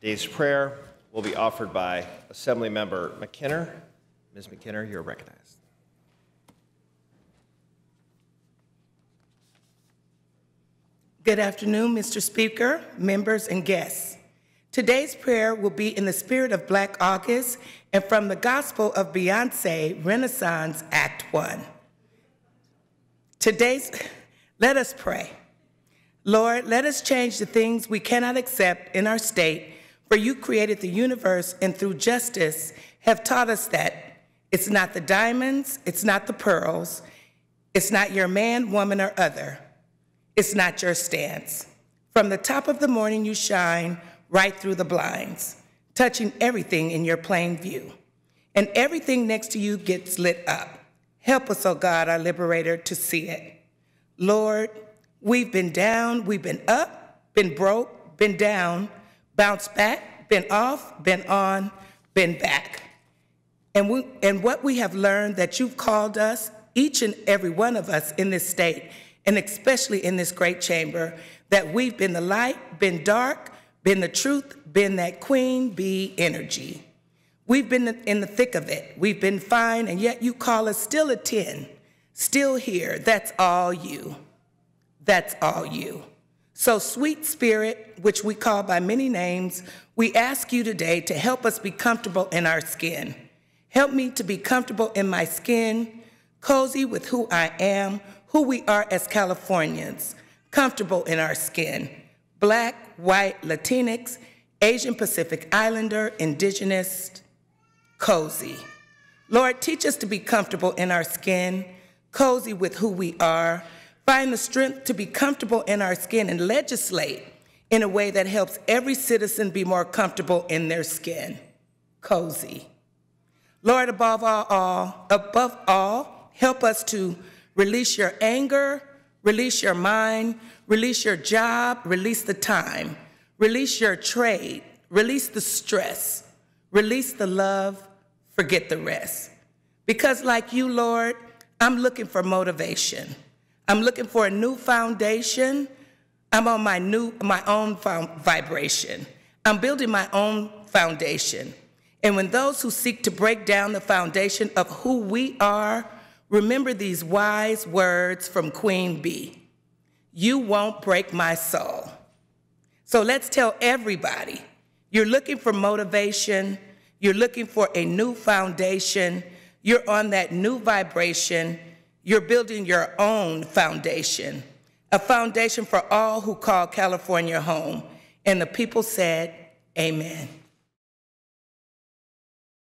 Today's prayer will be offered by Assemblymember McKinner. Ms. McKinner, you're recognized. Good afternoon, Mr. Speaker, members, and guests. Today's prayer will be in the spirit of Black August and from the Gospel of Beyonce, Renaissance, Act 1. Today's, let us pray. Lord, let us change the things we cannot accept in our state for you created the universe and through justice have taught us that it's not the diamonds, it's not the pearls, it's not your man, woman, or other. It's not your stance. From the top of the morning, you shine right through the blinds, touching everything in your plain view. And everything next to you gets lit up. Help us, O oh God, our liberator, to see it. Lord, we've been down, we've been up, been broke, been down, bounced back, been off, been on, been back. And, we, and what we have learned that you've called us, each and every one of us in this state, and especially in this great chamber, that we've been the light, been dark, been the truth, been that queen bee energy. We've been in the thick of it. We've been fine, and yet you call us still a 10, still here. That's all you. That's all you. So, sweet spirit, which we call by many names, we ask you today to help us be comfortable in our skin. Help me to be comfortable in my skin, cozy with who I am, who we are as Californians, comfortable in our skin. Black, white, Latinx, Asian Pacific Islander, indigenous, cozy. Lord, teach us to be comfortable in our skin, cozy with who we are, find the strength to be comfortable in our skin and legislate in a way that helps every citizen be more comfortable in their skin. Cozy. Lord, above all, all, above all, help us to release your anger, release your mind, release your job, release the time, release your trade, release the stress, release the love, forget the rest. Because like you, Lord, I'm looking for motivation. I'm looking for a new foundation. I'm on my new my own vibration. I'm building my own foundation. And when those who seek to break down the foundation of who we are, remember these wise words from Queen Bee. You won't break my soul. So let's tell everybody, you're looking for motivation, you're looking for a new foundation, you're on that new vibration, you're building your own foundation, a foundation for all who call California home. And the people said, Amen.